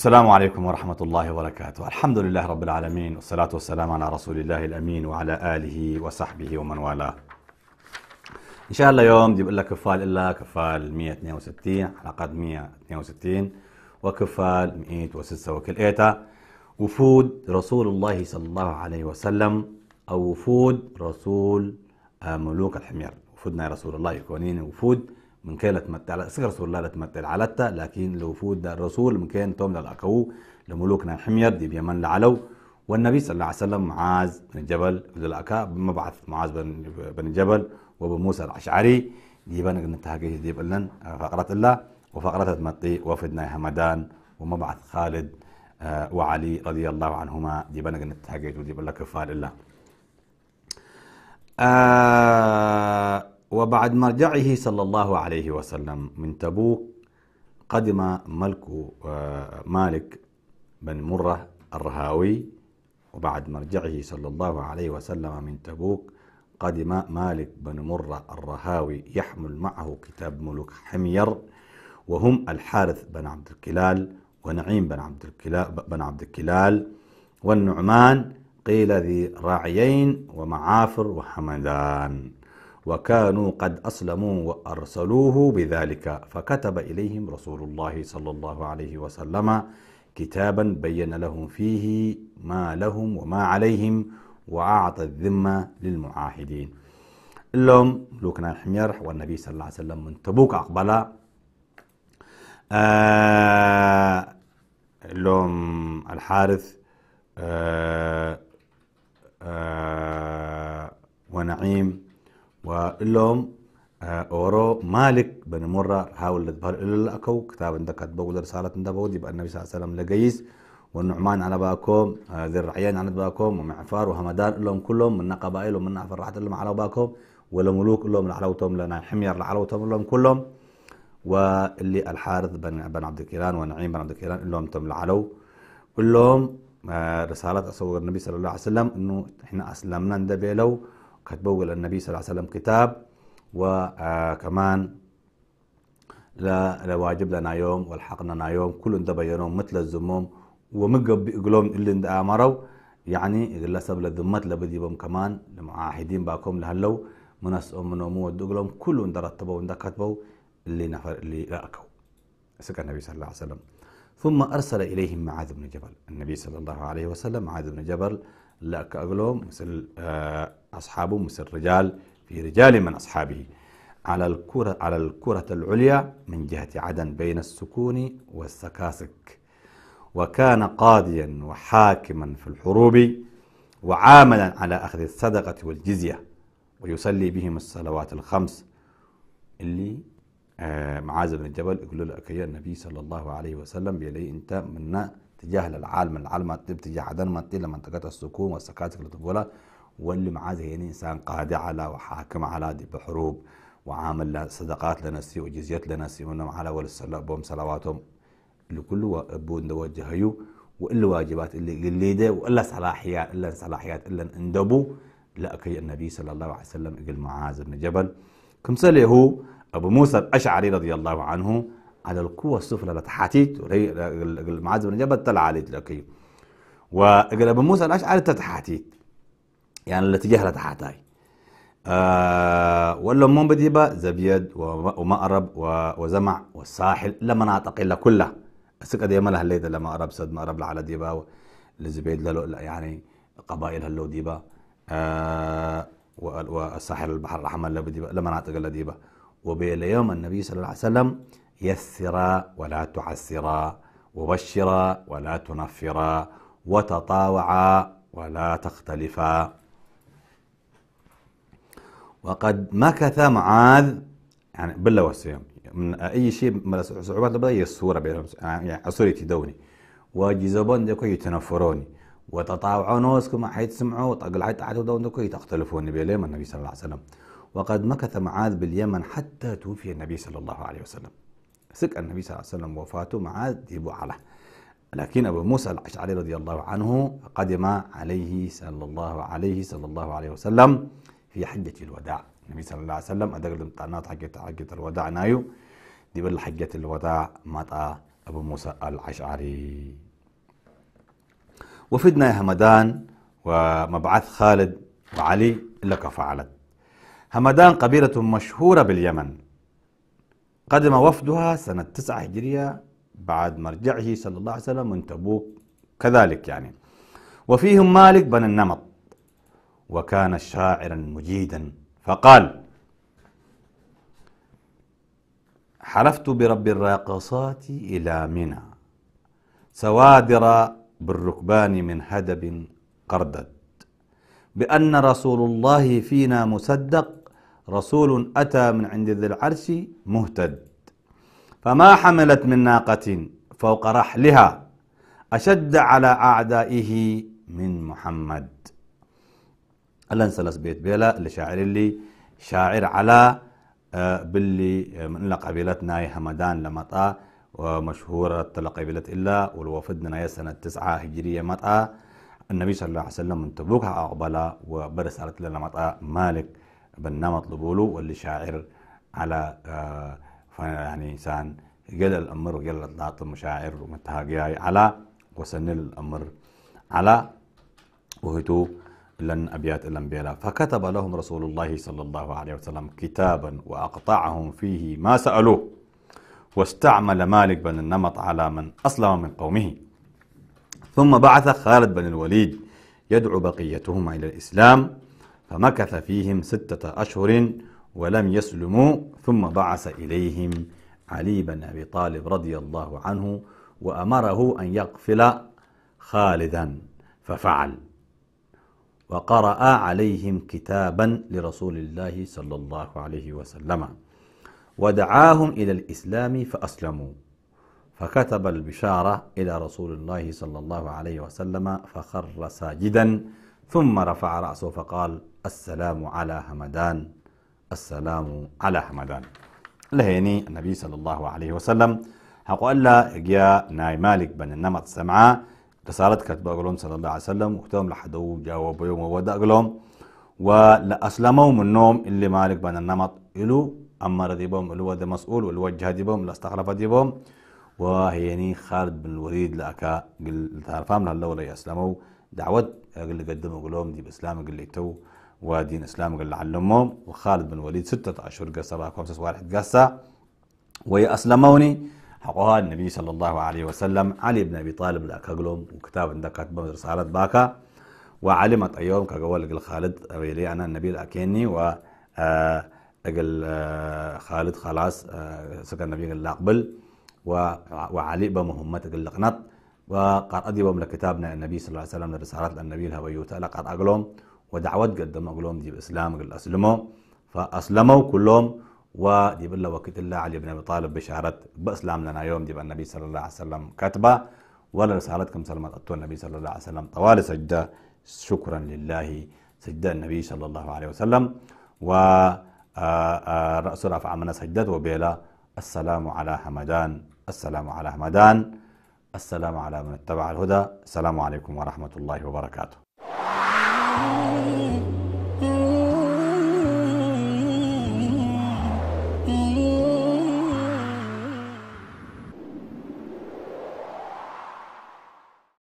السلام عليكم ورحمة الله وبركاته الحمد لله رب العالمين والصلاة والسلام على رسول الله الأمين وعلى آله وصحبه ومن والاه إن شاء الله يوم بدي بقول لك كفال إلا كفال 162 حلقة 162 وكفال 106 إيتا وفود رسول الله صلى الله عليه وسلم أو وفود رسول آه، ملوك الحمير وفودنا رسول الله يكونين وفود من كي متى تمتع سكر سولا لا تمتع علتا لكن لوفود الرسول من كان توم لقوا لملوكنا حمير دي بيمن لعلو والنبي صلى الله عليه وسلم معاذ بن جبل الأكا مبعث معاذ بن بن جبل وبموسى الأشعري دي بن نتهاجي دي بلن فقرة الله وفقرة متي وفدنا همدان ومبعث خالد آه، وعلي رضي الله عنهما دي بن نتهاجي دي بلن فال الله آه وبعد مرجعه صلى الله عليه وسلم من تبوك قدم ملك آه، مالك بن مرة الرهاوي وبعد مرجعه صلى الله عليه وسلم من تبوك قدم مالك بن مرة الرهاوي يحمل معه كتاب ملوك حمير وهم الحارث بن عبد الكلال ونعيم بن عبد الكلال بن عبد الكلال والنعمان قيل ذي راعيين ومعافر وحمدان وكانوا قد أسلموا وأرسلوه بذلك فكتب إليهم رسول الله صلى الله عليه وسلم كتابا بين لهم فيه ما لهم وما عليهم وأعطى الذمة للمعاهدين اللهم لوكنا الحمير والنبي صلى الله عليه وسلم من تبوك أقبلا آه اللهم الحارث آه آه ونعيم وإلهم آه، أورو مالك بن مرة حاول يظهر إلا الأكو كتاب عندك أتبو رسالة عندك يبقى النبي صلى الله عليه وسلم لقيس والنعمان على باكم آه، ذي الرعيان على باكم ومعفار وهمدان لهم كلهم من قبائل ومن عفر راحت لهم على باكم ولا ملوك لهم لعلوتهم لنا حمير لعلوتهم لهم كلهم واللي الحارث بن بن عبد الكيلان ونعيم بن عبد الكيلان لهم تم لعلو كلهم آه، رسالة أصور النبي صلى الله عليه وسلم إنه إحنا أسلمنا ندبي له قد للنبي النبي صلى الله عليه وسلم كتاب وكمان آه، لا, لا واجب لنا يوم والحقنا يوم كل ده بينهم مثل الزموم ومقب قلوم اللي امروا يعني اللي سبب للذمات لبديبهم كمان المعاهدين باكم لهلو منس من مو دقلهم كل ده رتبوا وده كتبوا اللي نفر اللي راكوا سك النبي صلى الله عليه وسلم ثم ارسل اليهم معاذ بن جبل النبي صلى الله عليه وسلم معاذ بن جبل لا كأغلو مثل آه، أصحابه مثل رجال في رجال من أصحابه على الكرة, على الكرة العليا من جهة عدن بين السكون والسكاسك وكان قاضيا وحاكما في الحروب وعاملا على أخذ الصدقة والجزية ويصلي بهم الصلوات الخمس اللي آه، معاذ بن الجبل يقول له النبي صلى الله عليه وسلم بيلي انت منا اتجاه العالم العالم الطب تجاه ما الطب لمنطقه السكون والسكاتك للطفوله واللي معاه ذهني انسان قادع على وحاكم على بحروب وعامل صدقات لنسي وجزيات لنسي ونم على ولسلابهم صلواتهم لكل وابون هيو والا واجبات اللي قليده والا صلاحيات الا صلاحيات الا اندبو لأكي النبي صلى الله عليه وسلم قال معاذ بن جبل كم هو أبو موسى الأشعري رضي الله عنه على القوة السفلى لا تحاتيت المعز بن جبل طلع عليه لكي وقال ابو موسى الاشعري تتحاتيت يعني التي جهلت حاتاي آه ولا مون بديبا زبيد ومأرب وزمع والساحل لمناطق إلا كلها السكة دي مالها الليدة لما أرب سد مأرب لعلى ديبا لزبيد يعني قبائل هلو ديبا آه والساحل البحر الأحمر لما ديبا اللديبة يوم النبي صلى الله عليه وسلم يسرا ولا تعسرا وبشرا ولا تنفرا وتطاوعا ولا تختلفا وقد مكث معاذ يعني بالله وسيم من اي شيء من الصعوبات بدها هي الصوره يعني عصوريتي دوني وجزبون دكو يتنفروني وتطاوعوا نوسكم حيتسمعوا طقل حيث احد دون دكو يتختلفون بي النبي صلى الله عليه وسلم وقد مكث معاذ باليمن حتى توفي النبي صلى الله عليه وسلم سك النبي صلى الله عليه وسلم وفاته مع ذي على لكن أبو موسى الأشعري رضي الله عنه قدم عليه صلى الله عليه صلى الله عليه وسلم في حجة الوداع النبي صلى الله عليه وسلم أدق الامتحانات حجة حجة الوداع نايو دي بل حجة الوداع مطا أبو موسى الأشعري وفدنا يا همدان ومبعث خالد وعلي لك فعلت همدان قبيلة مشهورة باليمن قدم وفدها سنة 9 هجرية بعد مرجعه صلى الله عليه وسلم من تبوك كذلك يعني وفيهم مالك بن النمط وكان شاعرا مجيدا فقال حلفت برب الراقصات إلى منى سوادر بالركبان من هدب قردد بأن رسول الله فينا مصدق رسول أتى من عند ذي العرش مهتد فما حملت من ناقة فوق رحلها أشد على أعدائه من محمد ألا نسلس بيت بيلا لشاعر اللي شاعر على آه، باللي آه، من لقبيلتنا همدان لمطا ومشهورة قبيلة إلا والوفدنا سنة تسعة هجرية مطا النبي صلى الله عليه وسلم من تبوكها أقبلا وبرسالة لنا مطا مالك بالنمط اللي بقوله واللي شاعر على آه، يعني انسان قال الأمر قال الأطلاط المشاعر ومتهاجي على وسن الأمر على وهتو لن أبيات الأنبياء فكتب لهم رسول الله صلى الله عليه وسلم كتابا وأقطعهم فيه ما سألوه واستعمل مالك بن النمط على من أسلم من قومه ثم بعث خالد بن الوليد يدعو بقيتهما إلى الإسلام فمكث فيهم ستة أشهر ولم يسلموا ثم بعث إليهم علي بن أبي طالب رضي الله عنه وأمره أن يقفل خالدا ففعل وقرأ عليهم كتابا لرسول الله صلى الله عليه وسلم ودعاهم إلى الإسلام فأسلموا فكتب البشارة إلى رسول الله صلى الله عليه وسلم فخر ساجدا ثم رفع رأسه فقال السلام على همدان السلام على همدان لهيني النبي صلى الله عليه وسلم حقول لا جاء ناي مالك بن النمط سمعا رسالة كتب أقلهم صلى الله عليه وسلم وقتهم لحدو جاوب يوم ودا أقلهم ولأسلموا من النوم اللي مالك بن النمط إلو أما بهم إلو وده مسؤول والو وجه ديبهم لاستخلف بهم وهيني خالد بن الوليد لأكا قل تعرفهم لهلا ولا يسلموا دعوت قال قدموا قلوم دي باسلام قال تو ودين اسلام قال علمهم وخالد بن الوليد ستة اشهر قصة بقى خمسة واحد قصة أسلموني حقها النبي صلى الله عليه وسلم علي بن ابي طالب الاكاغلوم وكتاب عندك رسالة باكا وعلمت ايوم كقول قال خالد ويلي انا النبي الاكيني و آه، قال آه، خالد خلاص آه، سكن النبي قال اقبل وعلي بمهمة قال لقنط أدي بوم لكتابنا النبي صلى الله عليه وسلم لرسالات النبي الهويو تألا قد أقلهم ودعوت قدم أقلهم دي بإسلام قل أسلموا فأسلموا كلهم ودي بالله وكت الله علي بن أبي طالب بشارة بإسلام لنا يوم ديب النبي صلى الله عليه وسلم كتبة ولا رسالتكم سلمت أتوا النبي صلى الله عليه وسلم طوال سجدة شكرا لله سجدة النبي صلى الله عليه وسلم و آه، آه، رأس رفع من سجدة وبيلا السلام على حمدان السلام على حمدان السلام على من اتبع الهدى السلام عليكم ورحمة الله وبركاته